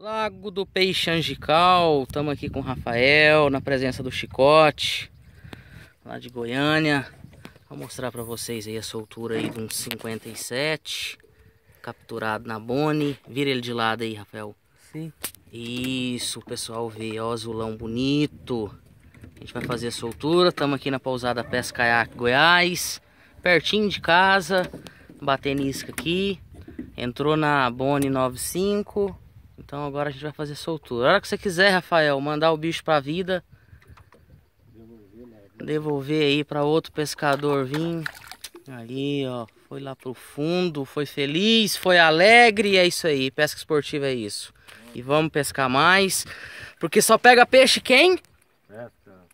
Lago do Peixangical, estamos aqui com o Rafael, na presença do Chicote, lá de Goiânia. Vou mostrar para vocês aí a soltura aí de um 57, capturado na Boni. Vira ele de lado aí, Rafael. Sim. Isso, pessoal vê, ó, azulão bonito. A gente vai fazer a soltura, estamos aqui na pousada Pesca Caiaque Goiás, pertinho de casa, batendo isca aqui. Entrou na Boni 95, então agora a gente vai fazer soltura. A hora que você quiser, Rafael, mandar o bicho pra vida. Devolver aí para outro pescador vir. Aí, ó. Foi lá pro fundo, foi feliz, foi alegre. E é isso aí. Pesca esportiva é isso. E vamos pescar mais. Porque só pega peixe quem? Pesca